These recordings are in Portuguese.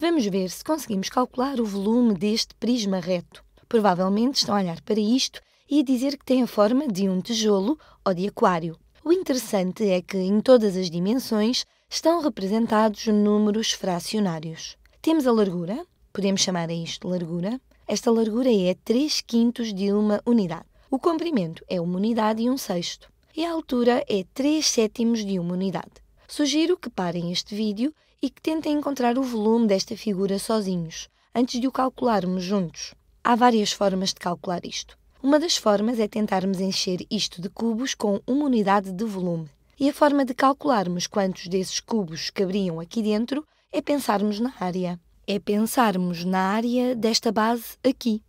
Vamos ver se conseguimos calcular o volume deste prisma reto. Provavelmente estão a olhar para isto e a dizer que tem a forma de um tijolo ou de aquário. O interessante é que, em todas as dimensões, estão representados números fracionários. Temos a largura, podemos chamar a isto largura. Esta largura é 3 quintos de uma unidade. O comprimento é uma unidade e um sexto. E a altura é 3 sétimos de uma unidade. Sugiro que parem este vídeo e que tentem encontrar o volume desta figura sozinhos, antes de o calcularmos juntos. Há várias formas de calcular isto. Uma das formas é tentarmos encher isto de cubos com uma unidade de volume. E a forma de calcularmos quantos desses cubos caberiam aqui dentro é pensarmos na área. É pensarmos na área desta base aqui.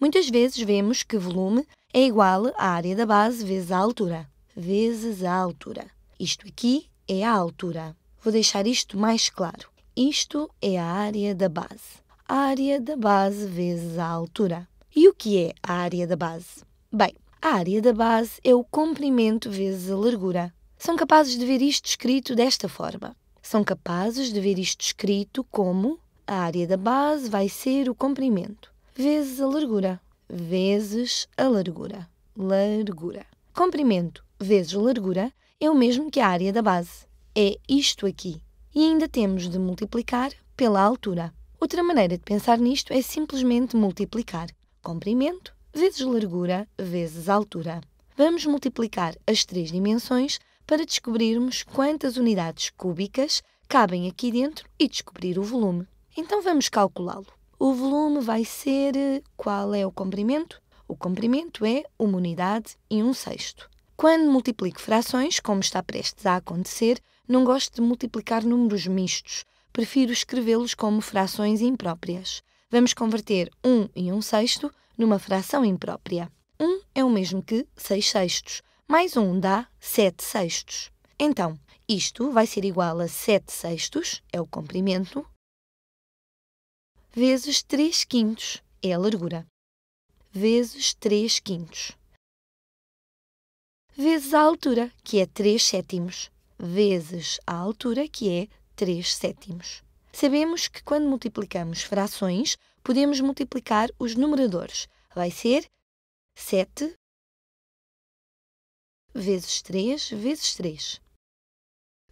Muitas vezes vemos que volume é igual à área da base vezes a altura, vezes a altura. Isto aqui é a altura. Vou deixar isto mais claro. Isto é a área da base. A área da base vezes a altura. E o que é a área da base? Bem, a área da base é o comprimento vezes a largura. São capazes de ver isto escrito desta forma. São capazes de ver isto escrito como a área da base vai ser o comprimento vezes a largura vezes a largura. Largura. Comprimento vezes largura é o mesmo que a área da base. É isto aqui. E ainda temos de multiplicar pela altura. Outra maneira de pensar nisto é simplesmente multiplicar comprimento vezes largura vezes altura. Vamos multiplicar as três dimensões para descobrirmos quantas unidades cúbicas cabem aqui dentro e descobrir o volume. Então vamos calculá-lo. O volume vai ser. Eh, qual é o comprimento? O comprimento é uma unidade e um sexto. Quando multiplico frações, como está prestes a acontecer, não gosto de multiplicar números mistos. Prefiro escrevê-los como frações impróprias. Vamos converter 1 um e 1 um sexto numa fração imprópria. 1 um é o mesmo que 6 sextos, mais 1 dá 7 sextos. Então, isto vai ser igual a 7 sextos, é o comprimento, vezes 3 quintos, é a largura, vezes 3 quintos vezes a altura, que é 3 sétimos, vezes a altura, que é 3 sétimos. Sabemos que quando multiplicamos frações, podemos multiplicar os numeradores. Vai ser 7 vezes 3 vezes 3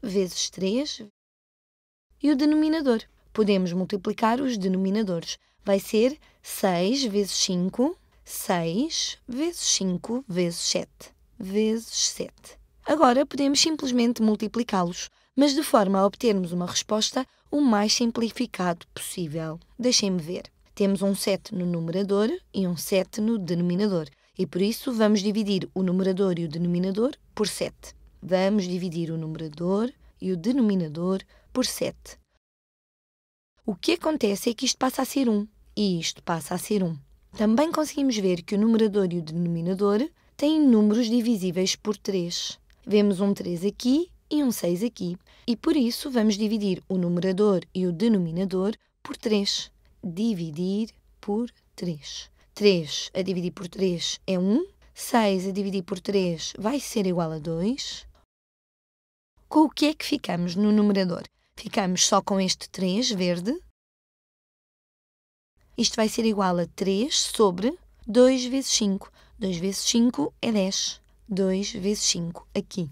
vezes 3 e o denominador. Podemos multiplicar os denominadores. Vai ser 6 vezes 5, 6 vezes 5 vezes 7 vezes 7. Agora podemos simplesmente multiplicá-los, mas de forma a obtermos uma resposta o mais simplificado possível. Deixem-me ver. Temos um 7 no numerador e um 7 no denominador, e por isso vamos dividir o numerador e o denominador por 7. Vamos dividir o numerador e o denominador por 7. O que acontece é que isto passa a ser 1 e isto passa a ser 1. Também conseguimos ver que o numerador e o denominador têm números divisíveis por 3. Vemos um 3 aqui e um 6 aqui. E por isso vamos dividir o numerador e o denominador por 3. Dividir por 3. 3 a dividir por 3 é 1. 6 a dividir por 3 vai ser igual a 2. Com o que é que ficamos no numerador? Ficamos só com este 3 verde. Isto vai ser igual a 3 sobre 2 vezes 5. 2 vezes 5 é 10. 2 vezes 5 aqui.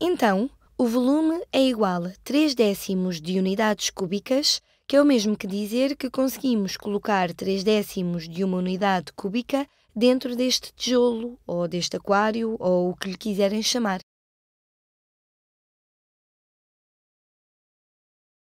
Então, o volume é igual a 3 décimos de unidades cúbicas, que é o mesmo que dizer que conseguimos colocar 3 décimos de uma unidade cúbica dentro deste tijolo, ou deste aquário, ou o que lhe quiserem chamar.